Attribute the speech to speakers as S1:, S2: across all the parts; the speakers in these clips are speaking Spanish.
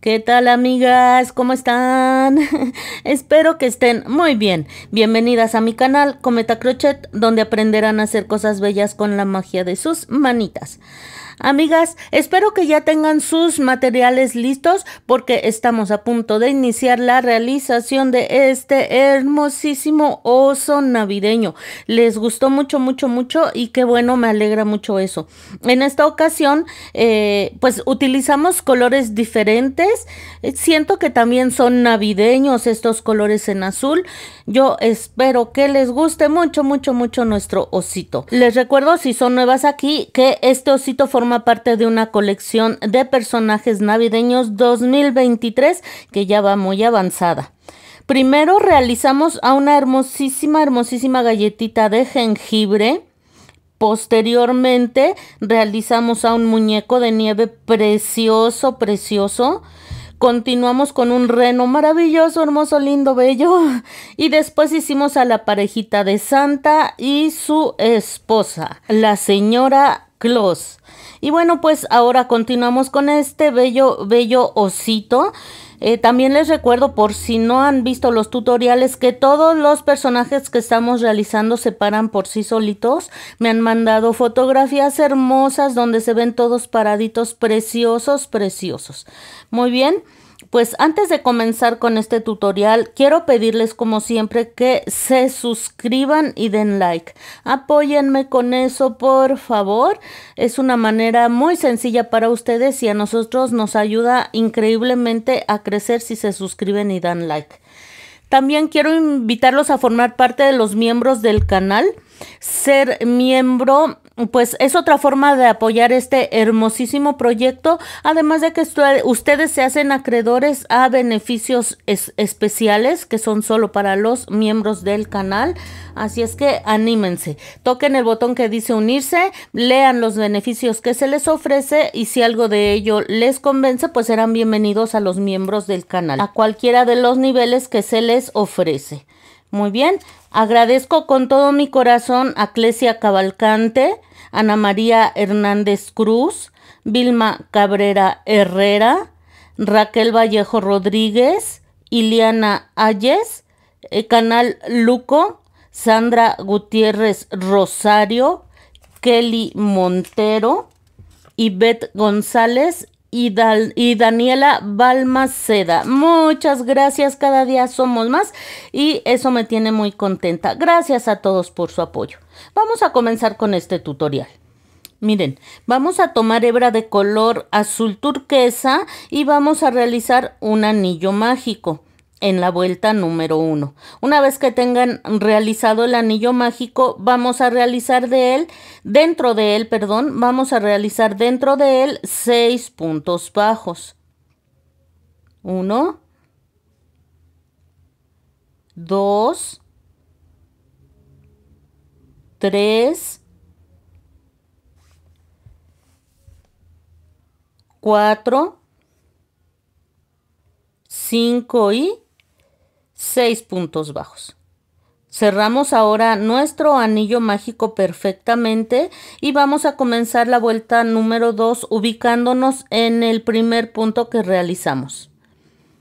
S1: ¿Qué tal amigas? ¿Cómo están? Espero que estén muy bien. Bienvenidas a mi canal Cometa Crochet, donde aprenderán a hacer cosas bellas con la magia de sus manitas. Amigas, espero que ya tengan sus materiales listos porque estamos a punto de iniciar la realización de este hermosísimo oso navideño. Les gustó mucho, mucho, mucho y qué bueno, me alegra mucho eso. En esta ocasión, eh, pues utilizamos colores diferentes. Eh, siento que también son navideños estos colores en azul. Yo espero que les guste mucho, mucho, mucho nuestro osito. Les recuerdo, si son nuevas aquí, que este osito forma forma parte de una colección de personajes navideños 2023 que ya va muy avanzada. Primero realizamos a una hermosísima, hermosísima galletita de jengibre. Posteriormente realizamos a un muñeco de nieve precioso, precioso. Continuamos con un reno maravilloso, hermoso, lindo, bello. Y después hicimos a la parejita de Santa y su esposa, la señora Claus. Y bueno, pues ahora continuamos con este bello, bello osito. Eh, también les recuerdo, por si no han visto los tutoriales, que todos los personajes que estamos realizando se paran por sí solitos. Me han mandado fotografías hermosas donde se ven todos paraditos preciosos, preciosos. Muy bien. Pues antes de comenzar con este tutorial, quiero pedirles como siempre que se suscriban y den like. Apóyenme con eso, por favor. Es una manera muy sencilla para ustedes y a nosotros nos ayuda increíblemente a crecer si se suscriben y dan like. También quiero invitarlos a formar parte de los miembros del canal. Ser miembro pues es otra forma de apoyar este hermosísimo proyecto, además de que ustedes se hacen acreedores a beneficios especiales que son solo para los miembros del canal, así es que anímense, toquen el botón que dice unirse, lean los beneficios que se les ofrece y si algo de ello les convence, pues serán bienvenidos a los miembros del canal, a cualquiera de los niveles que se les ofrece. Muy bien, agradezco con todo mi corazón a Clesia Cavalcante, Ana María Hernández Cruz, Vilma Cabrera Herrera, Raquel Vallejo Rodríguez, Iliana Ayes, eh, Canal Luco, Sandra Gutiérrez Rosario, Kelly Montero, y Beth González y, Daniela Balmaceda. Muchas gracias, cada día somos más y eso me tiene muy contenta. Gracias a todos por su apoyo. Vamos a comenzar con este tutorial. Miren, vamos a tomar hebra de color azul turquesa y vamos a realizar un anillo mágico en la vuelta número 1. Una vez que tengan realizado el anillo mágico, vamos a realizar de él, dentro de él, perdón, vamos a realizar dentro de él 6 puntos bajos. 1, 2, 3, 4, 5 y 6 puntos bajos. Cerramos ahora nuestro anillo mágico perfectamente y vamos a comenzar la vuelta número 2 ubicándonos en el primer punto que realizamos.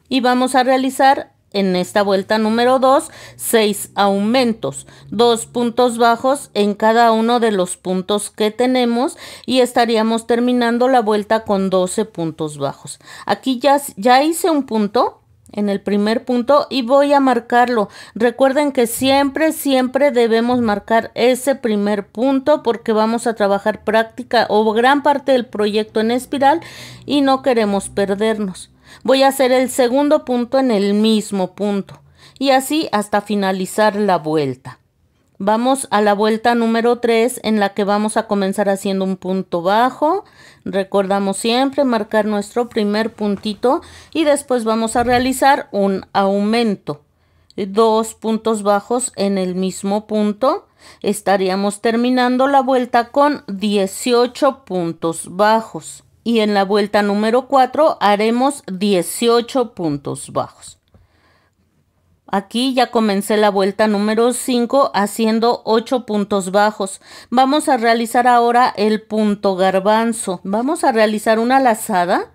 S1: Y vamos a realizar en esta vuelta número 2 6 aumentos, dos puntos bajos en cada uno de los puntos que tenemos y estaríamos terminando la vuelta con 12 puntos bajos. Aquí ya, ya hice un punto en el primer punto y voy a marcarlo. Recuerden que siempre, siempre debemos marcar ese primer punto porque vamos a trabajar práctica o gran parte del proyecto en espiral y no queremos perdernos. Voy a hacer el segundo punto en el mismo punto y así hasta finalizar la vuelta. Vamos a la vuelta número 3 en la que vamos a comenzar haciendo un punto bajo. Recordamos siempre marcar nuestro primer puntito y después vamos a realizar un aumento. Dos puntos bajos en el mismo punto. Estaríamos terminando la vuelta con 18 puntos bajos. Y en la vuelta número 4 haremos 18 puntos bajos. Aquí ya comencé la vuelta número 5 haciendo 8 puntos bajos. Vamos a realizar ahora el punto garbanzo. Vamos a realizar una lazada.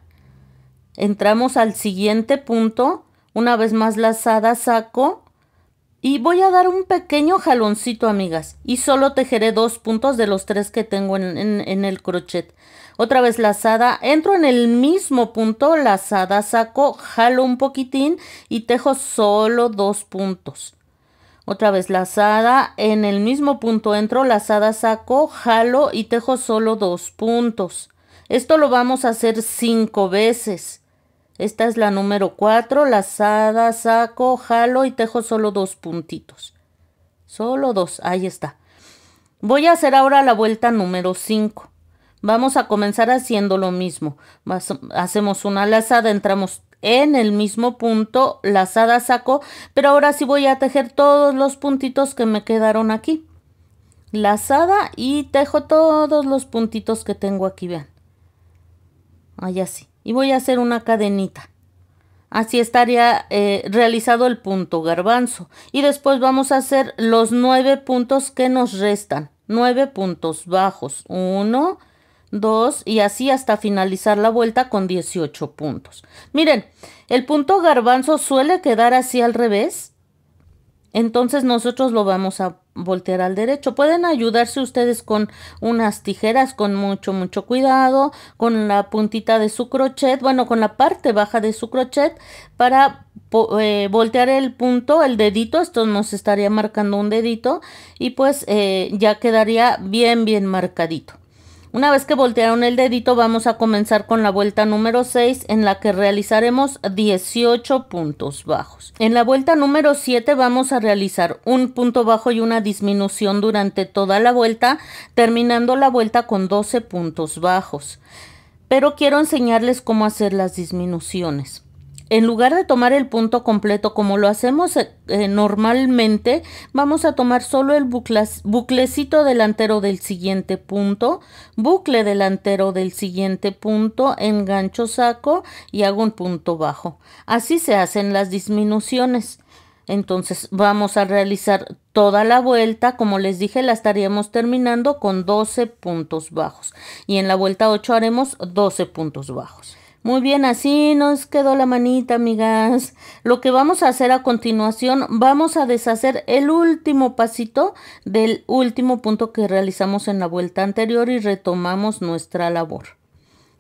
S1: Entramos al siguiente punto. Una vez más lazada saco y voy a dar un pequeño jaloncito, amigas, y solo tejeré dos puntos de los tres que tengo en, el crochet. Otra vez lazada, entro en el mismo punto, lazada, saco, jalo un poquitín y tejo solo dos puntos. Otra vez lazada, en el mismo punto entro, lazada, saco, jalo y tejo solo dos puntos. Esto lo vamos a hacer cinco veces. Esta es la número 4, lazada, saco, jalo y tejo solo dos puntitos. Solo dos, ahí está. Voy a hacer ahora la vuelta número 5. Vamos a comenzar haciendo lo mismo. hacemos una lazada, entramos en el mismo punto, lazada, saco, pero ahora sí voy a tejer todos los puntitos que me quedaron aquí. Lazada y tejo todos los puntitos que tengo aquí, vean. Ahí así y voy a hacer una cadenita. Así estaría eh, realizado el punto garbanzo. Y después vamos a hacer los nueve puntos que nos restan. Nueve puntos bajos. Uno, dos y así hasta finalizar la vuelta con 18 puntos. Miren, el punto garbanzo suele quedar así al revés entonces nosotros lo vamos a voltear al derecho. Pueden ayudarse ustedes con unas tijeras con mucho, mucho cuidado, con la puntita de su crochet, bueno, con la parte baja de su crochet para eh, voltear el punto, el dedito, esto nos estaría marcando un dedito y pues eh, ya quedaría bien, bien marcadito. Una vez que voltearon el dedito vamos a comenzar con la vuelta número 6 en la que realizaremos 18 puntos bajos. En la vuelta número 7 vamos a realizar un punto bajo y una disminución durante toda la vuelta terminando la vuelta con 12 puntos bajos. Pero quiero enseñarles cómo hacer las disminuciones en lugar de tomar el punto completo como lo hacemos eh, eh, normalmente, vamos a tomar solo el buclecito delantero del siguiente punto, bucle delantero del siguiente punto, engancho saco y hago un punto bajo. Así se hacen las disminuciones. Entonces vamos a realizar toda la vuelta, como les dije, la estaríamos terminando con 12 puntos bajos y en la vuelta 8 haremos 12 puntos bajos. Muy bien, así nos quedó la manita, amigas. Lo que vamos a hacer a continuación, vamos a deshacer el último pasito del último punto que realizamos en la vuelta anterior y retomamos nuestra labor.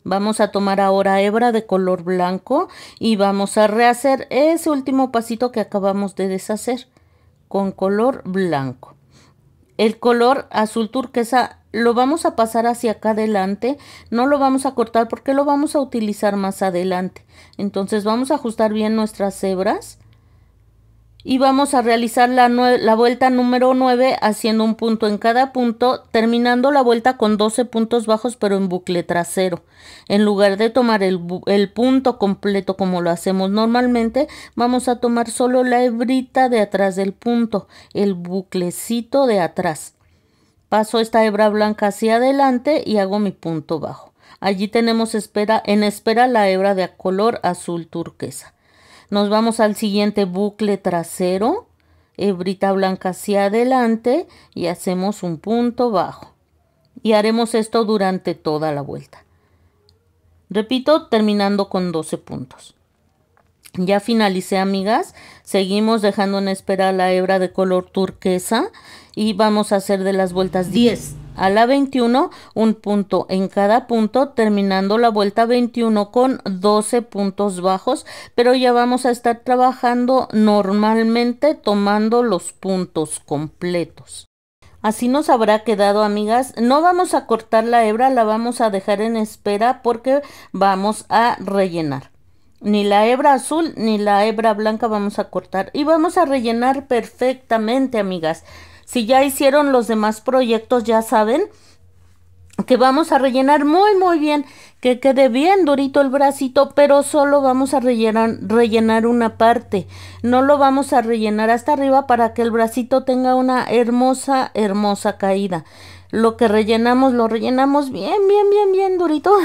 S1: Vamos a tomar ahora hebra de color blanco y vamos a rehacer ese último pasito que acabamos de deshacer con color blanco. El color azul turquesa lo vamos a pasar hacia acá adelante, no lo vamos a cortar porque lo vamos a utilizar más adelante. Entonces vamos a ajustar bien nuestras hebras y vamos a realizar la, vuelta número 9 haciendo un punto en cada punto, terminando la vuelta con 12 puntos bajos pero en bucle trasero. En lugar de tomar el, el punto completo como lo hacemos normalmente, vamos a tomar solo la hebrita de atrás del punto, el buclecito de atrás. Paso esta hebra blanca hacia adelante y hago mi punto bajo. Allí tenemos espera, en espera la hebra de color azul turquesa. Nos vamos al siguiente bucle trasero, hebrita blanca hacia adelante y hacemos un punto bajo. Y haremos esto durante toda la vuelta. Repito, terminando con 12 puntos. Ya finalicé, amigas. Seguimos dejando en espera la hebra de color turquesa y vamos a hacer de las vueltas 10 a la 21 un punto en cada punto terminando la vuelta 21 con 12 puntos bajos pero ya vamos a estar trabajando normalmente tomando los puntos completos Así nos habrá quedado, amigas. No vamos a cortar la hebra, la vamos a dejar en espera porque vamos a rellenar ni la hebra azul ni la hebra blanca vamos a cortar y vamos a rellenar perfectamente amigas si ya hicieron los demás proyectos ya saben que vamos a rellenar muy muy bien que quede bien durito el bracito pero solo vamos a rellenar, rellenar una parte no lo vamos a rellenar hasta arriba para que el bracito tenga una hermosa hermosa caída lo que rellenamos lo rellenamos bien bien bien bien durito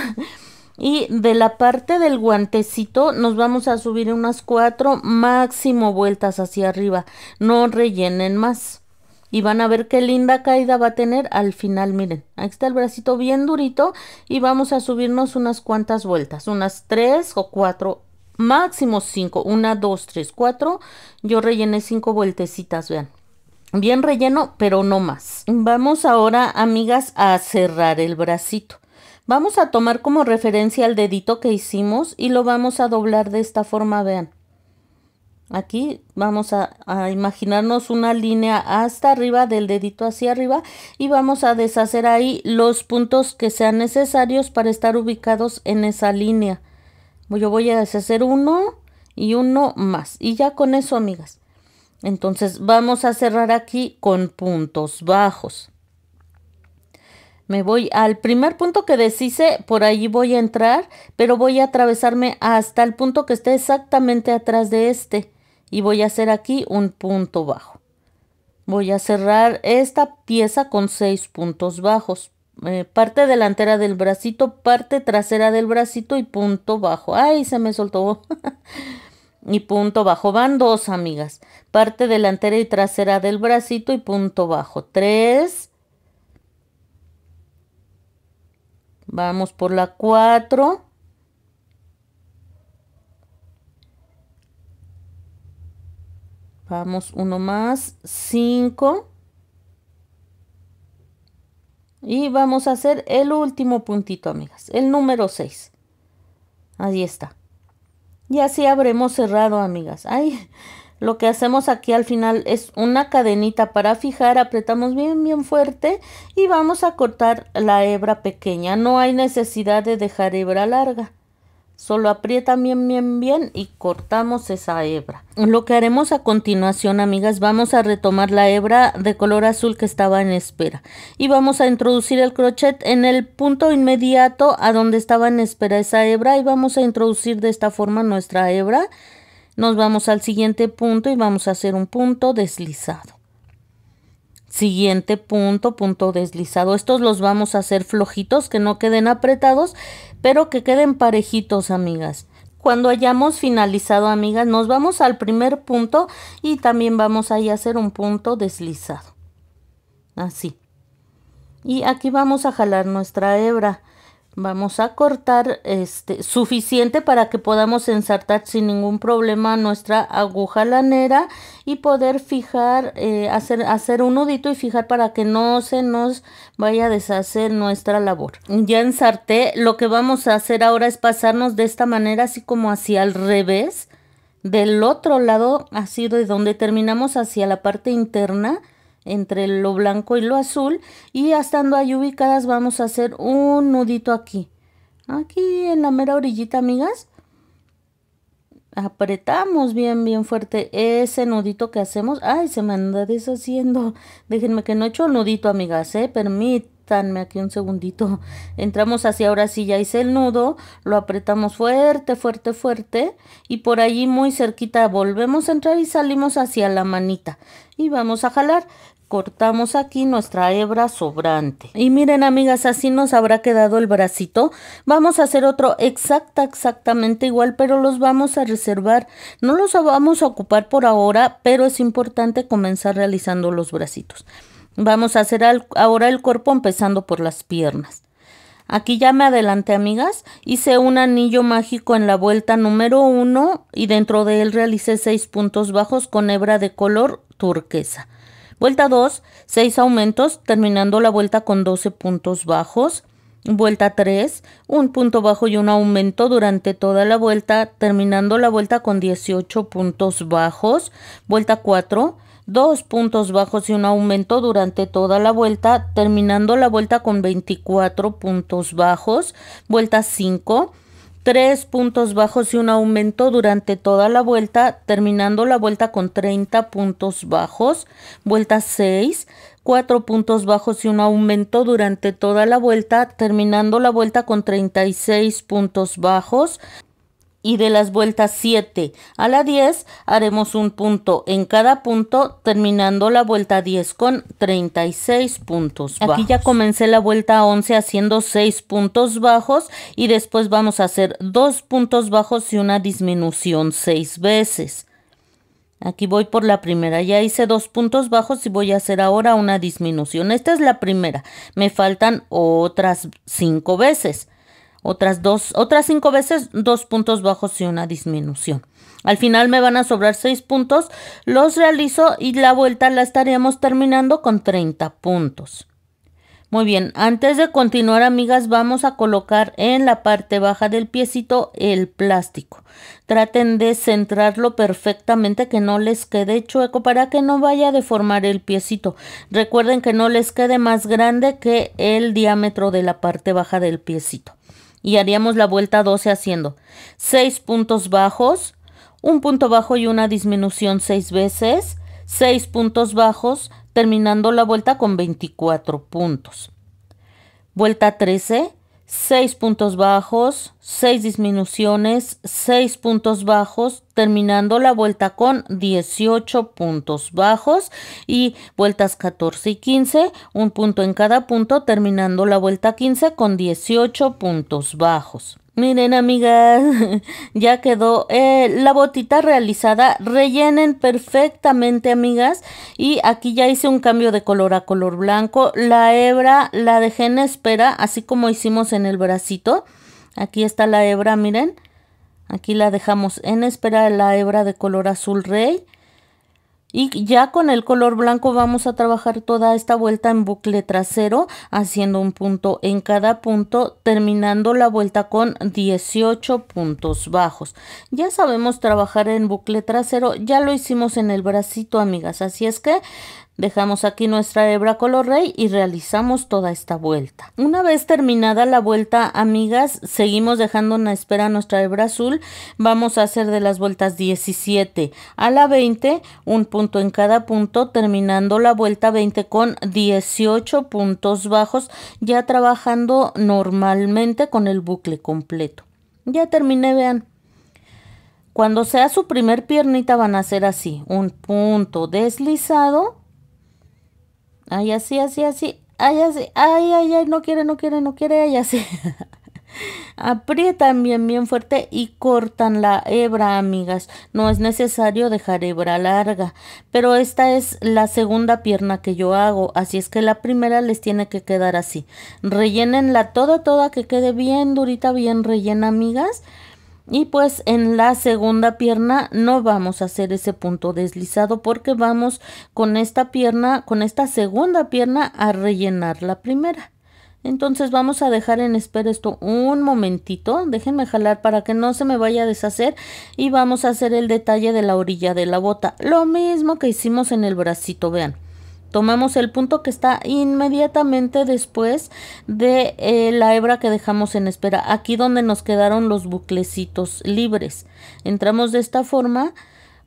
S1: Y de la parte del guantecito nos vamos a subir unas cuatro máximo vueltas hacia arriba. No rellenen más. Y van a ver qué linda caída va a tener al final. Miren, ahí está el bracito bien durito y vamos a subirnos unas cuantas vueltas. Unas tres o cuatro, máximo cinco. Una, dos, tres, cuatro. Yo rellené cinco vueltecitas, vean. Bien relleno, pero no más. Vamos ahora, amigas, a cerrar el bracito. Vamos a tomar como referencia el dedito que hicimos y lo vamos a doblar de esta forma, vean. Aquí vamos a, imaginarnos una línea hasta arriba del dedito hacia arriba y vamos a deshacer ahí los puntos que sean necesarios para estar ubicados en esa línea. Yo voy a deshacer uno y uno más y ya con eso, amigas. Entonces vamos a cerrar aquí con puntos bajos. Me voy al primer punto que deshice, por ahí voy a entrar, pero voy a atravesarme hasta el punto que esté exactamente atrás de este. Y voy a hacer aquí un punto bajo. Voy a cerrar esta pieza con seis puntos bajos. Eh, parte delantera del bracito, parte trasera del bracito y punto bajo. ¡Ay, se me soltó! y punto bajo. Van dos, amigas. Parte delantera y trasera del bracito y punto bajo. Tres Vamos por la 4. Vamos uno más, 5. Y vamos a hacer el último puntito, amigas, el número 6. Ahí está. Y así habremos cerrado, amigas. Ay, lo que hacemos aquí al final es una cadenita para fijar, apretamos bien bien fuerte y vamos a cortar la hebra pequeña. No hay necesidad de dejar hebra larga. Solo aprieta bien bien bien y cortamos esa hebra. Lo que haremos a continuación, amigas, vamos a retomar la hebra de color azul que estaba en espera y vamos a introducir el crochet en el punto inmediato a donde estaba en espera esa hebra y vamos a introducir de esta forma nuestra hebra nos vamos al siguiente punto y vamos a hacer un punto deslizado. Siguiente punto, punto deslizado. Estos los vamos a hacer flojitos, que no queden apretados, pero que queden parejitos, amigas. Cuando hayamos finalizado, amigas, nos vamos al primer punto y también vamos a hacer un punto deslizado. Así. Y aquí vamos a jalar nuestra hebra. Vamos a cortar este, suficiente para que podamos ensartar sin ningún problema nuestra aguja lanera y poder fijar, eh, hacer, hacer un nudito y fijar para que no se nos vaya a deshacer nuestra labor. Ya ensarté, lo que vamos a hacer ahora es pasarnos de esta manera así como hacia el revés, del otro lado, así de donde terminamos hacia la parte interna entre lo blanco y lo azul y estando ahí ubicadas vamos a hacer un nudito aquí aquí en la mera orillita amigas apretamos bien bien fuerte ese nudito que hacemos ay se me anda deshaciendo déjenme que no he hecho el nudito amigas eh permítanme aquí un segundito entramos hacia ahora sí ya hice el nudo lo apretamos fuerte fuerte fuerte y por allí muy cerquita volvemos a entrar y salimos hacia la manita y vamos a jalar cortamos aquí nuestra hebra sobrante. Y miren amigas, así nos habrá quedado el bracito. Vamos a hacer otro exacta, exactamente igual, pero los vamos a reservar. No los vamos a ocupar por ahora, pero es importante comenzar realizando los bracitos. Vamos a hacer ahora el cuerpo empezando por las piernas. Aquí ya me adelanté, amigas. Hice un anillo mágico en la vuelta número uno y dentro de él realicé seis puntos bajos con hebra de color turquesa. Vuelta 2, 6 aumentos, terminando la vuelta con 12 puntos bajos. Vuelta 3, un punto bajo y un aumento durante toda la vuelta, terminando la vuelta con 18 puntos bajos. Vuelta 4, dos puntos bajos y un aumento durante toda la vuelta, terminando la vuelta con 24 puntos bajos. Vuelta 5, tres puntos bajos y un aumento durante toda la vuelta, terminando la vuelta con 30 puntos bajos, vuelta 6, 4 puntos bajos y un aumento durante toda la vuelta, terminando la vuelta con 36 puntos bajos, y de las vueltas 7 a la 10 haremos un punto en cada punto terminando la vuelta 10 con 36 puntos Aquí ya comencé la vuelta 11 haciendo 6 puntos bajos y después vamos a hacer 2 puntos bajos y una disminución 6 veces. Aquí voy por la primera, ya hice dos puntos bajos y voy a hacer ahora una disminución. Esta es la primera, me faltan otras 5 veces. Otras, dos, otras cinco veces dos puntos bajos y una disminución. Al final me van a sobrar seis puntos, los realizo y la vuelta la estaremos terminando con 30 puntos. Muy bien, antes de continuar amigas vamos a colocar en la parte baja del piecito el plástico. Traten de centrarlo perfectamente que no les quede chueco para que no vaya a deformar el piecito. Recuerden que no les quede más grande que el diámetro de la parte baja del piecito y haríamos la vuelta 12 haciendo 6 puntos bajos, un punto bajo y una disminución 6 veces, 6 puntos bajos, terminando la vuelta con 24 puntos. Vuelta 13, 6 puntos bajos, 6 disminuciones, 6 puntos bajos, terminando la vuelta con 18 puntos bajos y vueltas 14 y 15, un punto en cada punto, terminando la vuelta 15 con 18 puntos bajos. Miren amigas, ya quedó eh, la botita realizada. Rellenen perfectamente amigas. Y aquí ya hice un cambio de color a color blanco. La hebra la dejé en espera, así como hicimos en el bracito. Aquí está la hebra, miren. Aquí la dejamos en espera la hebra de color azul rey. Y ya con el color blanco vamos a trabajar toda esta vuelta en bucle trasero, haciendo un punto en cada punto, terminando la vuelta con 18 puntos bajos. Ya sabemos trabajar en bucle trasero, ya lo hicimos en el bracito, amigas, así es que Dejamos aquí nuestra hebra color rey y realizamos toda esta vuelta. Una vez terminada la vuelta, amigas, seguimos dejando en espera nuestra hebra azul. Vamos a hacer de las vueltas 17 a la 20, un punto en cada punto, terminando la vuelta 20 con 18 puntos bajos, ya trabajando normalmente con el bucle completo. Ya terminé, vean. Cuando sea su primer piernita van a hacer así, un punto deslizado Ay, así, así, así. Ay, así. Ay, ay, ay, no quiere, no quiere, no quiere. Ay, así. Aprietan bien, bien fuerte y cortan la hebra, amigas. No es necesario dejar hebra larga, pero esta es la segunda pierna que yo hago, así es que la primera les tiene que quedar así. Rellénenla toda, toda, que quede bien durita, bien rellena, amigas. Y pues en la segunda pierna no vamos a hacer ese punto deslizado porque vamos con esta pierna, con esta segunda pierna a rellenar la primera. Entonces vamos a dejar en espera esto un momentito. Déjenme jalar para que no se me vaya a deshacer. Y vamos a hacer el detalle de la orilla de la bota. Lo mismo que hicimos en el bracito, vean. Tomamos el punto que está inmediatamente después de eh, la hebra que dejamos en espera, aquí donde nos quedaron los buclecitos libres. Entramos de esta forma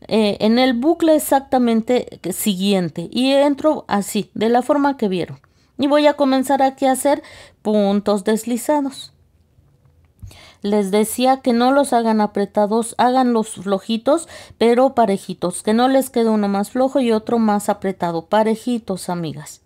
S1: eh, en el bucle exactamente siguiente y entro así, de la forma que vieron. Y voy a comenzar aquí a hacer puntos deslizados les decía que no los hagan apretados, háganlos flojitos, pero parejitos, que no les quede uno más flojo y otro más apretado, parejitos, amigas.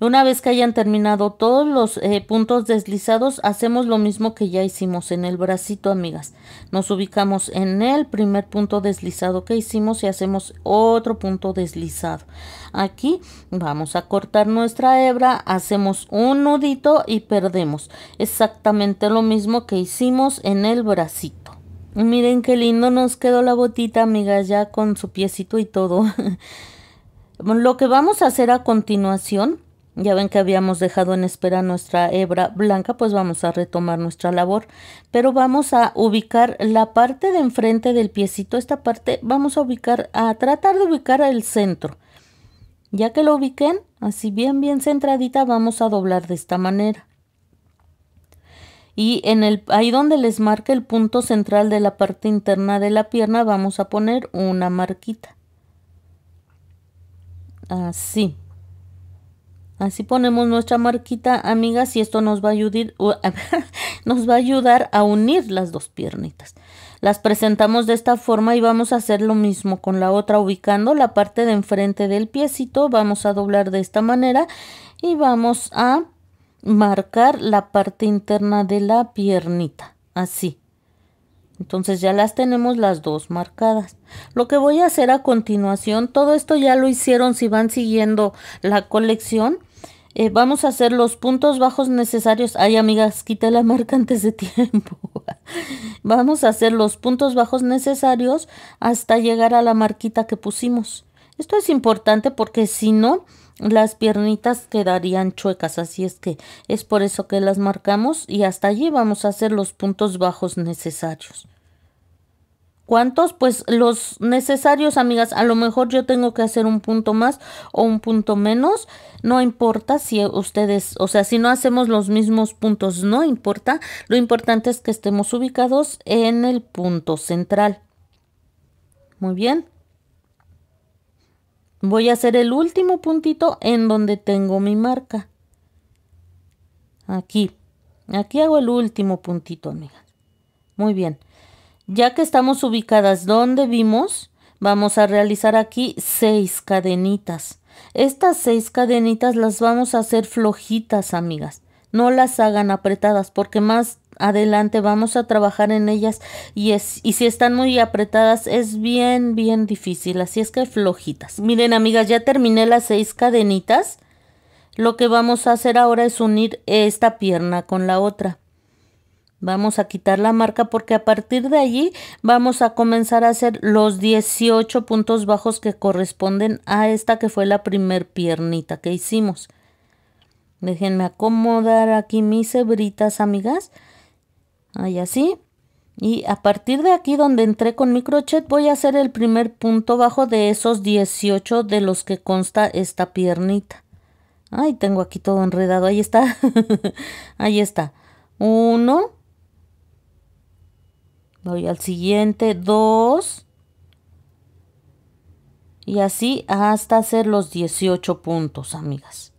S1: Una vez que hayan terminado todos los eh, puntos deslizados, hacemos lo mismo que ya hicimos en el bracito, amigas. Nos ubicamos en el primer punto deslizado que hicimos y hacemos otro punto deslizado. Aquí vamos a cortar nuestra hebra, hacemos un nudito y perdemos. Exactamente lo mismo que hicimos en el bracito. Miren qué lindo nos quedó la botita, amigas, ya con su piecito y todo. lo que vamos a hacer a continuación ya ven que habíamos dejado en espera nuestra hebra blanca, pues vamos a retomar nuestra labor. Pero vamos a ubicar la parte de enfrente del piecito, esta parte, vamos a ubicar, a tratar de ubicar el centro. Ya que lo ubiquen, así bien, bien centradita, vamos a doblar de esta manera. Y en el, ahí donde les marque el punto central de la parte interna de la pierna, vamos a poner una marquita. Así. Así ponemos nuestra marquita, amigas, y esto nos va a ayudar, nos va a ayudar a unir las dos piernitas. Las presentamos de esta forma y vamos a hacer lo mismo con la otra, ubicando la parte de enfrente del piecito. Vamos a doblar de esta manera y vamos a marcar la parte interna de la piernita, así. Entonces ya las tenemos las dos marcadas. Lo que voy a hacer a continuación, todo esto ya lo hicieron si van siguiendo la colección. Eh, vamos a hacer los puntos bajos necesarios. Ay, amigas, quité la marca antes de tiempo. vamos a hacer los puntos bajos necesarios hasta llegar a la marquita que pusimos. Esto es importante porque si no, las piernitas quedarían chuecas. Así es que es por eso que las marcamos y hasta allí vamos a hacer los puntos bajos necesarios. ¿Cuántos? Pues los necesarios, amigas. A lo mejor yo tengo que hacer un punto más o un punto menos. No importa si ustedes, o sea, si no hacemos los mismos puntos, no importa. Lo importante es que estemos ubicados en el punto central. Muy bien. Voy a hacer el último puntito en donde tengo mi marca. Aquí. Aquí hago el último puntito, amigas. Muy bien. Ya que estamos ubicadas donde vimos, vamos a realizar aquí seis cadenitas. Estas seis cadenitas las vamos a hacer flojitas, amigas. No las hagan apretadas porque más adelante vamos a trabajar en ellas y, es, y si están muy apretadas es bien, bien difícil. Así es que flojitas. Miren, amigas, ya terminé las seis cadenitas. Lo que vamos a hacer ahora es unir esta pierna con la otra. Vamos a quitar la marca porque a partir de allí vamos a comenzar a hacer los 18 puntos bajos que corresponden a esta que fue la primer piernita que hicimos. Déjenme acomodar aquí mis cebritas, amigas. Ahí así. Y a partir de aquí donde entré con mi crochet voy a hacer el primer punto bajo de esos 18 de los que consta esta piernita. ahí tengo aquí todo enredado. Ahí está. Ahí está. Uno voy al siguiente, 2 y así hasta hacer los 18 puntos, amigas.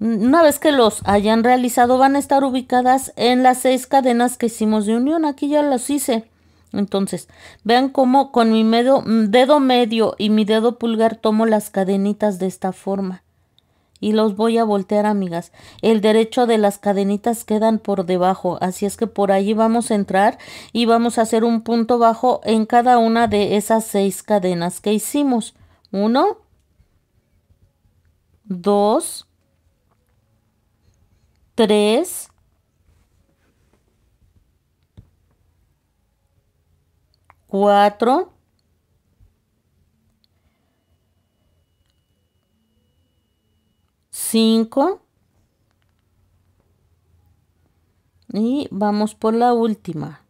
S1: Una vez que los hayan realizado, van a estar ubicadas en las seis cadenas que hicimos de unión. Aquí ya las hice. Entonces, vean cómo con mi medio, dedo medio y mi dedo pulgar tomo las cadenitas de esta forma y los voy a voltear, amigas. El derecho de las cadenitas quedan por debajo, así es que por allí vamos a entrar y vamos a hacer un punto bajo en cada una de esas seis cadenas que hicimos. Uno, dos, tres, cuatro, 5 y vamos por la última.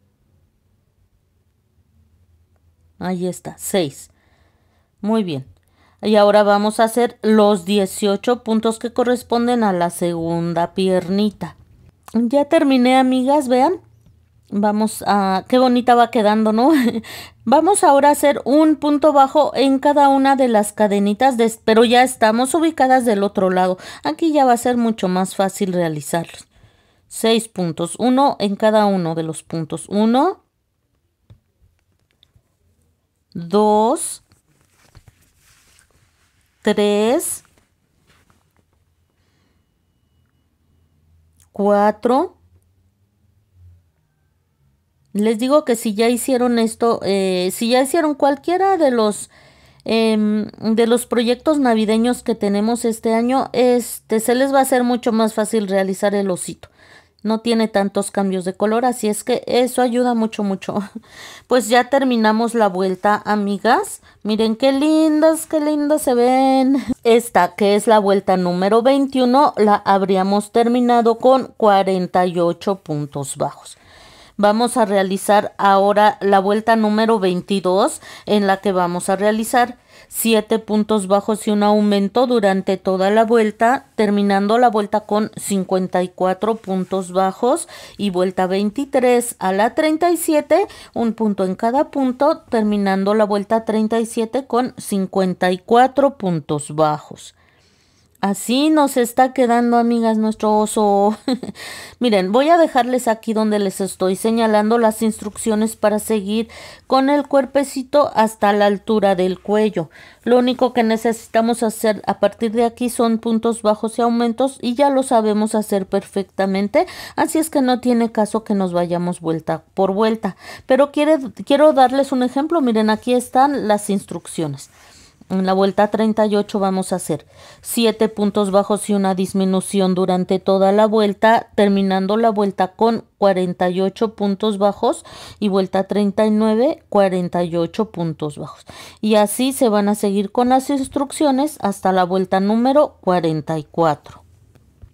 S1: Ahí está, 6. Muy bien. Y ahora vamos a hacer los 18 puntos que corresponden a la segunda piernita. Ya terminé, amigas, vean. Vamos a... Qué bonita va quedando, ¿no? Vamos ahora a hacer un punto bajo en cada una de las cadenitas, pero ya estamos ubicadas del otro lado. Aquí ya va a ser mucho más fácil realizar Seis puntos, uno en cada uno de los puntos. Uno, dos, tres, cuatro, les digo que si ya hicieron esto, eh, si ya hicieron cualquiera de los em, de los proyectos navideños que tenemos este año, este se les va a hacer mucho más fácil realizar el osito. No tiene tantos cambios de color, así es que eso ayuda mucho, mucho. Pues ya terminamos la vuelta, amigas. Miren qué lindas, qué lindas se ven. Esta, que es la vuelta número 21, la habríamos terminado con 48 puntos bajos vamos a realizar ahora la vuelta número 22 en la que vamos a realizar 7 puntos bajos y un aumento durante toda la vuelta, terminando la vuelta con 54 puntos bajos y vuelta 23 a la 37, un punto en cada punto, terminando la vuelta 37 con 54 puntos bajos. Así nos está quedando, amigas, nuestro oso. Miren, voy a dejarles aquí donde les estoy señalando las instrucciones para seguir con el cuerpecito hasta la altura del cuello. Lo único que necesitamos hacer a partir de aquí son puntos bajos y aumentos y ya lo sabemos hacer perfectamente. Así es que no tiene caso que nos vayamos vuelta por vuelta. Pero quiero darles un ejemplo. Miren, aquí están las instrucciones. En la vuelta 38 vamos a hacer 7 puntos bajos y una disminución durante toda la vuelta, terminando la vuelta con 48 puntos bajos y vuelta 39, 48 puntos bajos. Y así se van a seguir con las instrucciones hasta la vuelta número 44.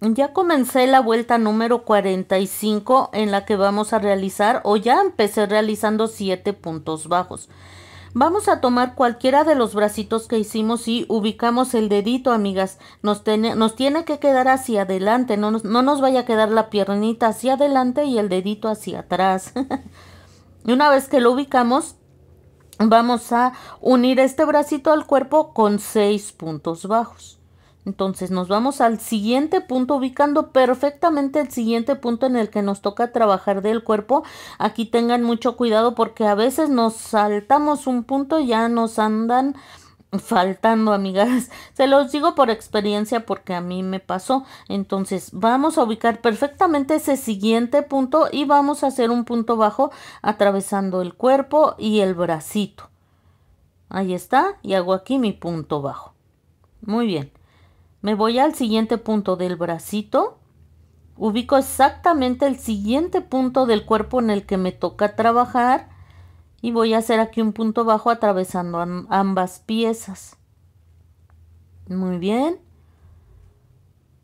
S1: Ya comencé la vuelta número 45 en la que vamos a realizar o ya empecé realizando 7 puntos bajos. Vamos a tomar cualquiera de los bracitos que hicimos y ubicamos el dedito, amigas. Nos, tiene que quedar hacia adelante, no no nos vaya a quedar la piernita hacia adelante y el dedito hacia atrás. y una vez que lo ubicamos, vamos a unir este bracito al cuerpo con seis puntos bajos. Entonces nos vamos al siguiente punto, ubicando perfectamente el siguiente punto en el que nos toca trabajar del cuerpo. Aquí tengan mucho cuidado porque a veces nos saltamos un punto y ya nos andan faltando, amigas. Se los digo por experiencia porque a mí me pasó. Entonces, vamos a ubicar perfectamente ese siguiente punto y vamos a hacer un punto bajo atravesando el cuerpo y el bracito. Ahí está, y hago aquí mi punto bajo. Muy bien. Me voy al siguiente punto del bracito. Ubico exactamente el siguiente punto del cuerpo en el que me toca trabajar. Y voy a hacer aquí un punto bajo atravesando ambas piezas. Muy bien.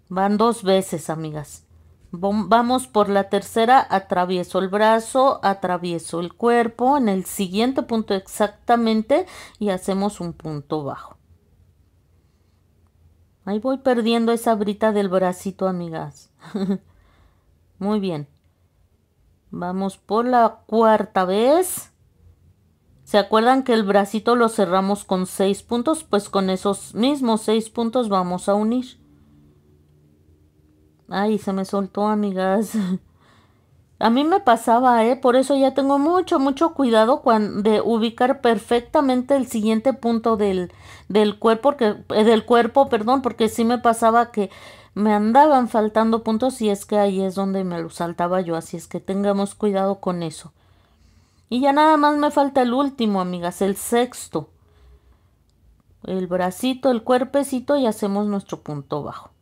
S1: Van dos veces, amigas. Vamos por la tercera, atravieso el brazo, atravieso el cuerpo en el siguiente punto exactamente y hacemos un punto bajo. Ahí voy perdiendo esa brita del bracito, amigas. Muy bien. Vamos por la cuarta vez. ¿Se acuerdan que el bracito lo cerramos con seis puntos? Pues con esos mismos seis puntos vamos a unir. Ay, se me soltó, amigas. A mí me pasaba, ¿eh? Por eso ya tengo mucho, mucho cuidado cuando, de ubicar perfectamente el siguiente punto del, del cuerpo, que, eh, del cuerpo, perdón, porque sí me pasaba que me andaban faltando puntos y es que ahí es donde me lo saltaba yo, así es que tengamos cuidado con eso. Y ya nada más me falta el último, amigas, el sexto. El bracito, el cuerpecito y hacemos nuestro punto bajo.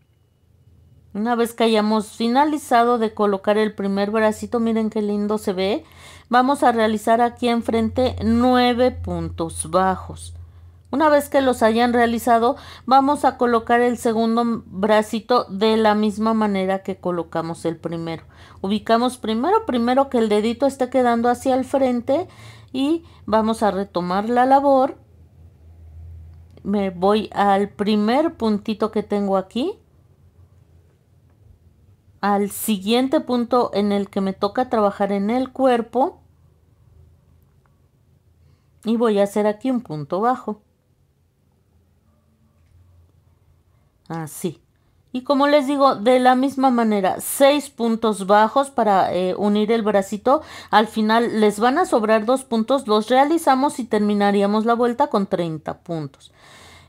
S1: Una vez que hayamos finalizado de colocar el primer bracito, miren qué lindo se ve. Vamos a realizar aquí enfrente nueve puntos bajos. Una vez que los hayan realizado, vamos a colocar el segundo bracito de la misma manera que colocamos el primero. Ubicamos primero, primero que el dedito esté quedando hacia el frente y vamos a retomar la labor. Me voy al primer puntito que tengo aquí al siguiente punto en el que me toca trabajar en el cuerpo y voy a hacer aquí un punto bajo. Así. Y como les digo, de la misma manera, seis puntos bajos para eh, unir el bracito. Al final les van a sobrar dos puntos, los realizamos y terminaríamos la vuelta con 30 puntos.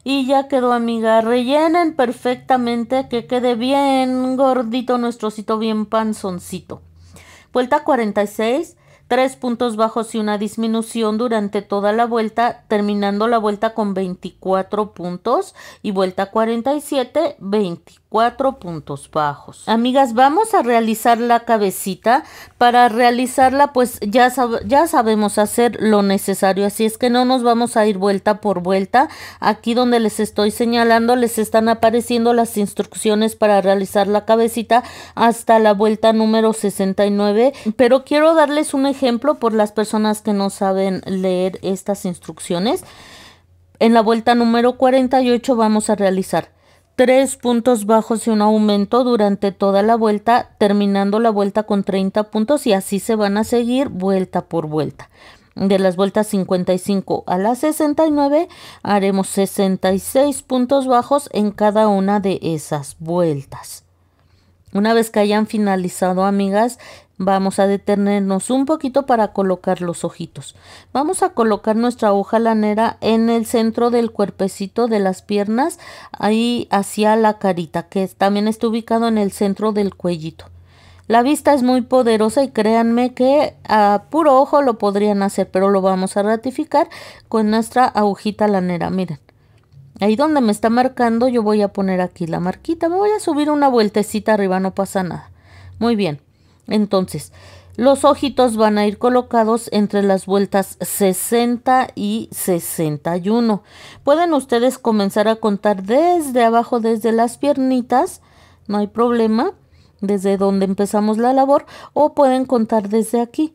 S1: Y ya quedó, amiga. Rellenen perfectamente que quede bien gordito nuestro cito, bien panzoncito. Vuelta 46 tres puntos bajos y una disminución durante toda la vuelta, terminando la vuelta con 24 puntos y vuelta 47, 24 puntos bajos. Amigas, vamos a realizar la cabecita. Para realizarla, pues ya, ya sabemos hacer lo necesario, así es que no nos vamos a ir vuelta por vuelta. Aquí donde les estoy señalando, les están apareciendo las instrucciones para realizar la cabecita hasta la vuelta número 69, pero quiero darles un ejemplo ejemplo, por las personas que no saben leer estas instrucciones, en la vuelta número 48 vamos a realizar tres puntos bajos y un aumento durante toda la vuelta, terminando la vuelta con 30 puntos y así se van a seguir vuelta por vuelta. De las vueltas 55 a las 69 haremos 66 puntos bajos en cada una de esas vueltas. Una vez que hayan finalizado, amigas, Vamos a detenernos un poquito para colocar los ojitos. Vamos a colocar nuestra hoja lanera en el centro del cuerpecito de las piernas, ahí hacia la carita, que también está ubicado en el centro del cuellito. La vista es muy poderosa y créanme que a puro ojo lo podrían hacer, pero lo vamos a ratificar con nuestra agujita lanera, miren. Ahí donde me está marcando yo voy a poner aquí la marquita, me voy a subir una vueltecita arriba, no pasa nada. Muy bien. Entonces, los ojitos van a ir colocados entre las vueltas 60 y 61. Pueden ustedes comenzar a contar desde abajo, desde las piernitas, no hay problema, desde donde empezamos la labor, o pueden contar desde aquí.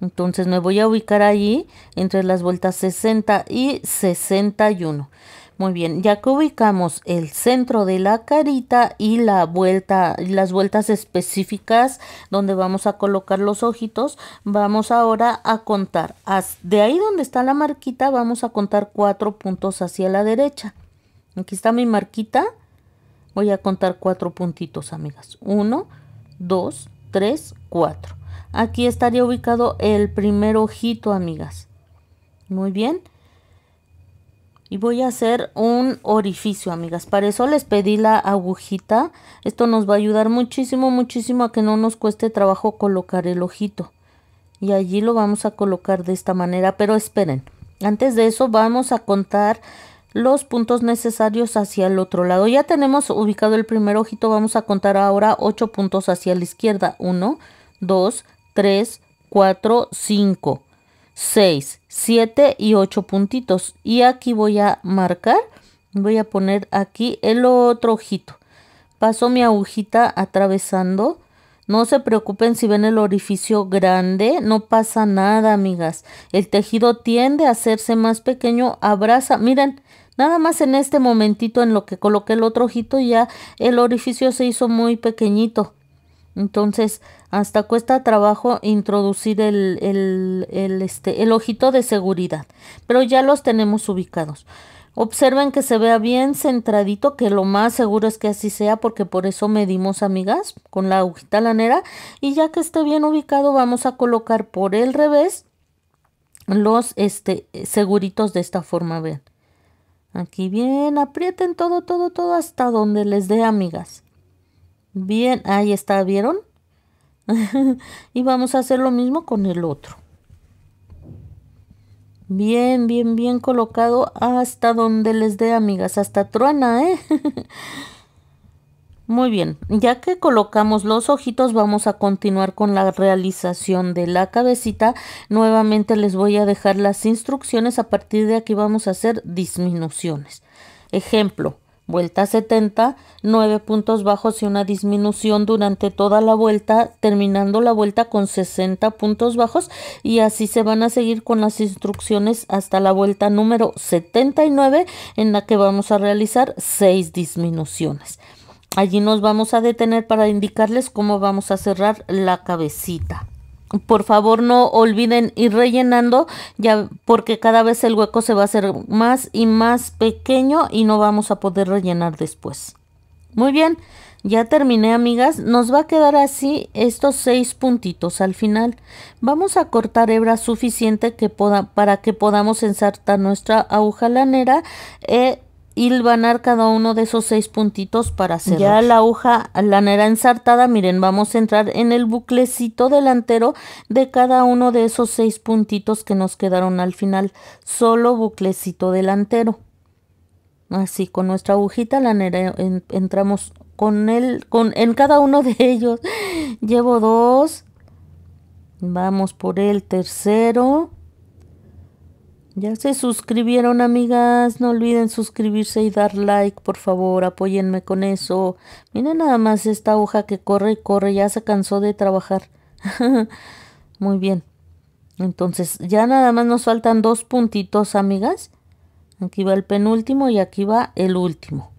S1: Entonces me voy a ubicar allí entre las vueltas 60 y 61. Muy bien, ya que ubicamos el centro de la carita y la vuelta, las vueltas específicas donde vamos a colocar los ojitos, vamos ahora a contar. De ahí donde está la marquita vamos a contar cuatro puntos hacia la derecha. Aquí está mi marquita. Voy a contar cuatro puntitos, amigas. Uno, dos, tres, cuatro. Aquí estaría ubicado el primer ojito, amigas. Muy bien. Y voy a hacer un orificio, amigas. Para eso les pedí la agujita. Esto nos va a ayudar muchísimo, muchísimo a que no nos cueste trabajo colocar el ojito. Y allí lo vamos a colocar de esta manera. Pero esperen, antes de eso vamos a contar los puntos necesarios hacia el otro lado. Ya tenemos ubicado el primer ojito, vamos a contar ahora 8 puntos hacia la izquierda. 1, 2, 3, 4, 5, 6, 7 y 8 puntitos. Y aquí voy a marcar, voy a poner aquí el otro ojito. Paso mi agujita atravesando. No se preocupen si ven el orificio grande, no pasa nada, amigas. El tejido tiende a hacerse más pequeño, abraza. Miren, nada más en este momentito en lo que coloqué el otro ojito ya el orificio se hizo muy pequeñito. Entonces, hasta cuesta trabajo introducir el, este, el ojito de seguridad, pero ya los tenemos ubicados. Observen que se vea bien centradito, que lo más seguro es que así sea, porque por eso medimos, amigas, con la agujita lanera. Y ya que esté bien ubicado, vamos a colocar por el revés los este, seguritos de esta forma, vean. Aquí bien, aprieten todo, todo, todo hasta donde les dé, amigas. Bien, ahí está, ¿vieron? y vamos a hacer lo mismo con el otro. Bien, bien, bien colocado hasta donde les dé, amigas, hasta truana, ¿eh? Muy bien, ya que colocamos los ojitos vamos a continuar con la realización de la cabecita. Nuevamente les voy a dejar las instrucciones, a partir de aquí vamos a hacer disminuciones. Ejemplo, Vuelta 70, 9 puntos bajos y una disminución durante toda la vuelta, terminando la vuelta con 60 puntos bajos y así se van a seguir con las instrucciones hasta la vuelta número 79 en la que vamos a realizar 6 disminuciones. Allí nos vamos a detener para indicarles cómo vamos a cerrar la cabecita por favor no olviden ir rellenando ya porque cada vez el hueco se va a hacer más y más pequeño y no vamos a poder rellenar después muy bien ya terminé amigas nos va a quedar así estos seis puntitos al final vamos a cortar hebra suficiente que para que podamos ensartar nuestra aguja lanera eh, hilvanar cada uno de esos seis puntitos para hacer ya la aguja lanera ensartada miren vamos a entrar en el buclecito delantero de cada uno de esos seis puntitos que nos quedaron al final solo buclecito delantero así con nuestra agujita lanera entramos con el con en cada uno de ellos llevo dos vamos por el tercero ya se suscribieron, amigas. No olviden suscribirse y dar like, por favor. Apóyenme con eso. Miren nada más esta hoja que corre y corre. Ya se cansó de trabajar. Muy bien. Entonces, ya nada más nos faltan dos puntitos, amigas. Aquí va el penúltimo y aquí va el último.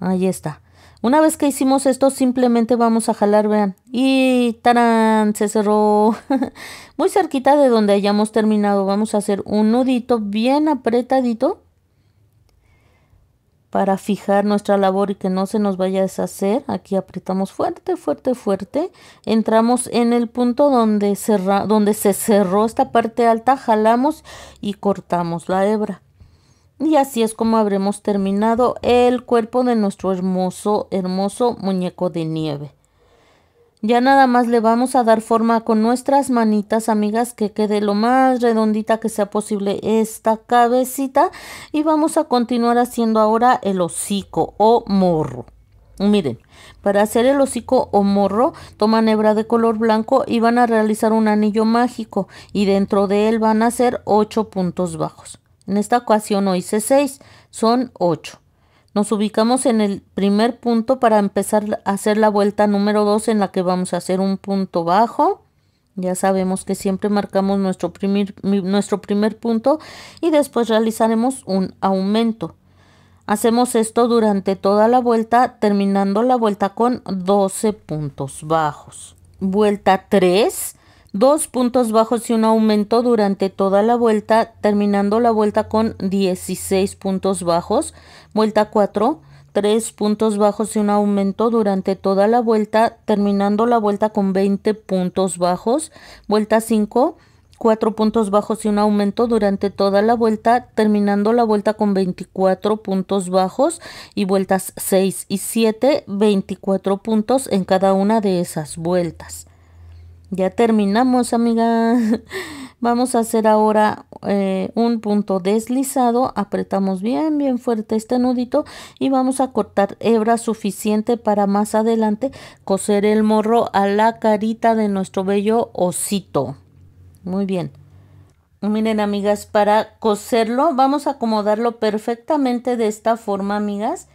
S1: Ahí está. Una vez que hicimos esto, simplemente vamos a jalar, vean. Y tarán, se cerró. Muy cerquita de donde hayamos terminado, vamos a hacer un nudito bien apretadito para fijar nuestra labor y que no se nos vaya a deshacer. Aquí apretamos fuerte, fuerte, fuerte. Entramos en el punto donde, donde se cerró esta parte alta, jalamos y cortamos la hebra. Y así es como habremos terminado el cuerpo de nuestro hermoso, hermoso muñeco de nieve. Ya nada más le vamos a dar forma con nuestras manitas, amigas, que quede lo más redondita que sea posible esta cabecita. Y vamos a continuar haciendo ahora el hocico o morro. Miren, para hacer el hocico o morro, toman hebra de color blanco y van a realizar un anillo mágico. Y dentro de él van a hacer 8 puntos bajos. En esta ocasión no hice 6, son 8. Nos ubicamos en el primer punto para empezar a hacer la vuelta número 2 en la que vamos a hacer un punto bajo. Ya sabemos que siempre marcamos nuestro primer, nuestro primer punto y después realizaremos un aumento. Hacemos esto durante toda la vuelta, terminando la vuelta con 12 puntos bajos. Vuelta 3 dos puntos bajos y un aumento durante toda la vuelta, terminando la vuelta con 16 puntos bajos. Vuelta 4, 3 puntos bajos y un aumento durante toda la vuelta, terminando la vuelta con 20 puntos bajos. Vuelta 5, 4 puntos bajos y un aumento durante toda la vuelta, terminando la vuelta con 24 puntos bajos y vueltas 6 y 7, 24 puntos en cada una de esas vueltas. Ya terminamos, amigas Vamos a hacer ahora eh, un punto deslizado. Apretamos bien, bien fuerte este nudito y vamos a cortar hebra suficiente para más adelante coser el morro a la carita de nuestro bello osito. Muy bien. Miren, amigas, para coserlo vamos a acomodarlo perfectamente de esta forma, amigas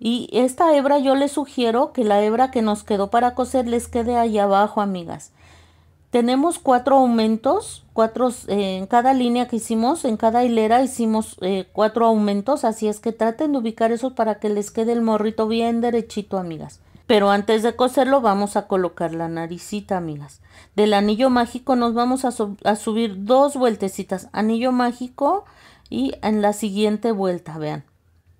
S1: y esta hebra yo les sugiero que la hebra que nos quedó para coser les quede ahí abajo, amigas. Tenemos cuatro aumentos, cuatro en cada línea que hicimos, en cada hilera hicimos eh, cuatro aumentos, así es que traten de ubicar eso para que les quede el morrito bien derechito, amigas. Pero antes de coserlo vamos a colocar la naricita, amigas. Del anillo mágico nos vamos a subir dos vueltecitas, anillo mágico y en la siguiente vuelta, vean.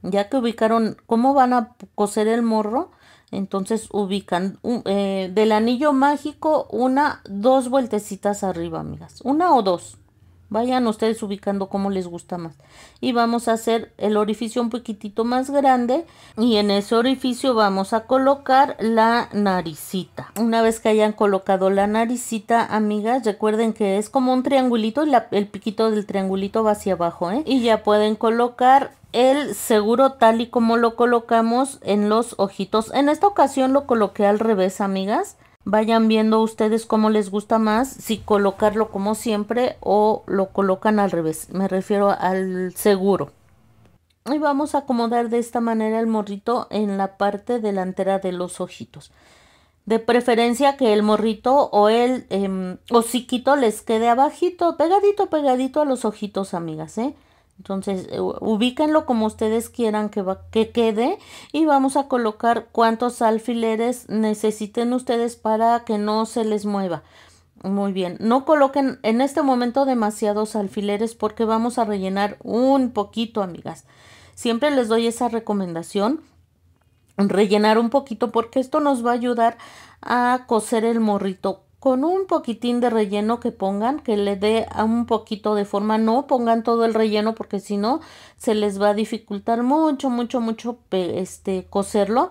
S1: Ya que ubicaron cómo van a coser el morro, entonces ubican eh, del anillo mágico una, dos vueltecitas arriba, amigas. Una o dos. Vayan ustedes ubicando como les gusta más. Y vamos a hacer el orificio un poquitito más grande. Y en ese orificio vamos a colocar la naricita. Una vez que hayan colocado la naricita, amigas, recuerden que es como un triangulito. Y el piquito del triangulito va hacia abajo. ¿eh? Y ya pueden colocar el seguro tal y como lo colocamos en los ojitos. En esta ocasión lo coloqué al revés, amigas. Vayan viendo ustedes cómo les gusta más, si colocarlo como siempre o lo colocan al revés. Me refiero al seguro. Y vamos a acomodar de esta manera el morrito en la parte delantera de los ojitos. De preferencia que el morrito o el hocico em, hociquito les quede abajito, pegadito, pegadito a los ojitos, amigas, ¿eh? Entonces, eh, ubíquenlo como ustedes quieran que, que quede y vamos a colocar cuantos alfileres necesiten ustedes para que no se les mueva. Muy bien, no coloquen en este momento demasiados alfileres porque vamos a rellenar un poquito, amigas. Siempre les doy esa recomendación, rellenar un poquito porque esto nos va a ayudar a coser el morrito con un poquitín de relleno que pongan, que le dé a un poquito de forma, no pongan todo el relleno porque si no se les va a dificultar mucho, mucho, mucho este coserlo,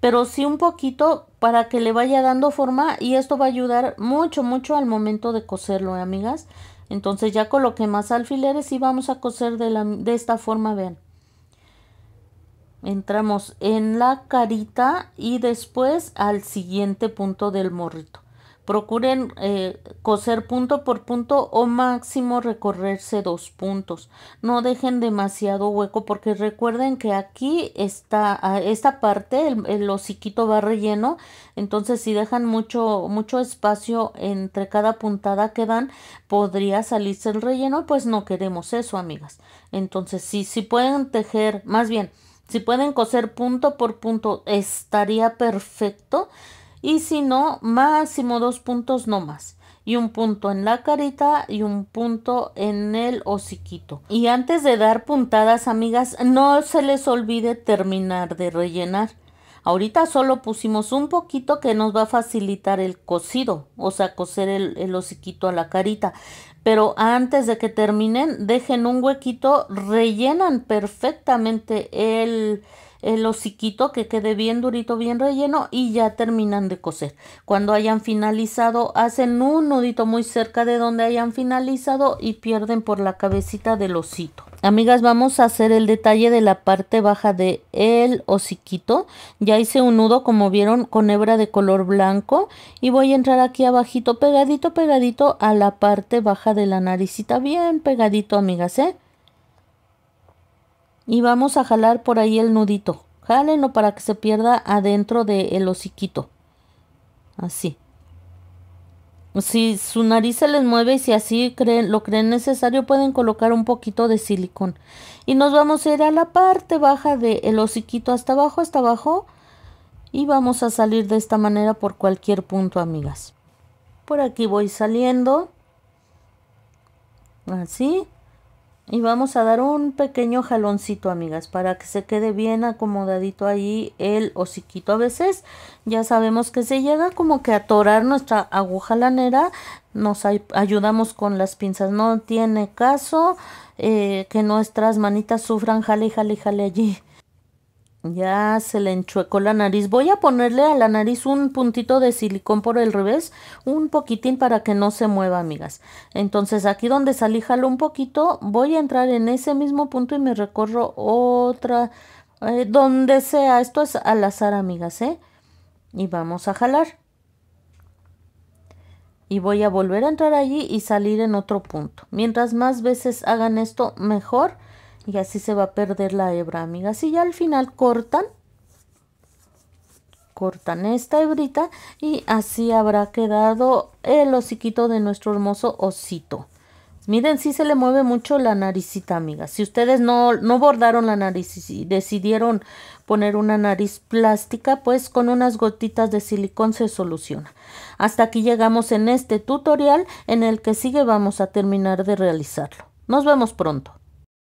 S1: pero sí un poquito para que le vaya dando forma y esto va a ayudar mucho, mucho al momento de coserlo, ¿eh, amigas. Entonces ya coloqué más alfileres y vamos a coser de, de esta forma, vean. Entramos en la carita y después al siguiente punto del morrito. Procuren eh, coser punto por punto o máximo recorrerse dos puntos. No dejen demasiado hueco porque recuerden que aquí está esta parte, el, hocico hociquito va relleno. Entonces si dejan mucho, mucho espacio entre cada puntada que dan, podría salirse el relleno. Pues no queremos eso, amigas. Entonces si si pueden tejer, más bien, si pueden coser punto por punto, estaría perfecto y si no, máximo dos puntos no más. Y un punto en la carita y un punto en el hociquito. Y antes de dar puntadas, amigas, no se les olvide terminar de rellenar. Ahorita solo pusimos un poquito que nos va a facilitar el cocido, o sea, coser el, el hociquito a la carita. Pero antes de que terminen, dejen un huequito, rellenan perfectamente el, el hociquito que quede bien durito, bien relleno y ya terminan de coser. Cuando hayan finalizado, hacen un nudito muy cerca de donde hayan finalizado y pierden por la cabecita del osito. Amigas, vamos a hacer el detalle de la parte baja de el hociquito. Ya hice un nudo, como vieron, con hebra de color blanco. Y voy a entrar aquí abajito, pegadito, pegadito a la parte baja de la naricita. Bien pegadito, amigas, ¿eh? y vamos a jalar por ahí el nudito. Jálenlo para que se pierda adentro del de hociquito. Así. Si su nariz se les mueve y si así creen, lo creen necesario, pueden colocar un poquito de silicón. Y nos vamos a ir a la parte baja del de hociquito hasta abajo, hasta abajo. Y vamos a salir de esta manera por cualquier punto, amigas. Por aquí voy saliendo. Así y vamos a dar un pequeño jaloncito amigas para que se quede bien acomodadito ahí el hociquito a veces ya sabemos que se llega como que a atorar nuestra aguja lanera nos ayudamos con las pinzas no tiene caso eh, que nuestras manitas sufran jale jale jale allí ya se le enchuecó la nariz. Voy a ponerle a la nariz un puntito de silicón por el revés, un poquitín para que no se mueva, amigas. Entonces aquí donde salí jalo un poquito, voy a entrar en ese mismo punto y me recorro otra, eh, donde sea. Esto es al azar, amigas, ¿eh? Y vamos a jalar. Y voy a volver a entrar allí y salir en otro punto. Mientras más veces hagan esto, mejor y así se va a perder la hebra amigas y ya al final cortan cortan esta hebrita y así habrá quedado el hociquito de nuestro hermoso osito miren si se le mueve mucho la naricita amigas si ustedes no, no bordaron la nariz y decidieron poner una nariz plástica pues con unas gotitas de silicón se soluciona hasta aquí llegamos en este tutorial en el que sigue vamos a terminar de realizarlo nos vemos pronto